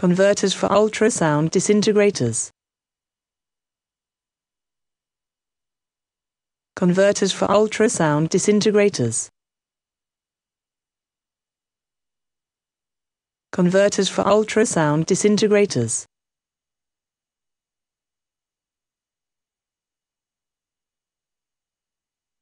converters for ultrasound disintegrators. Converters for ultrasound disintegrators. Converters for ultrasound disintegrators.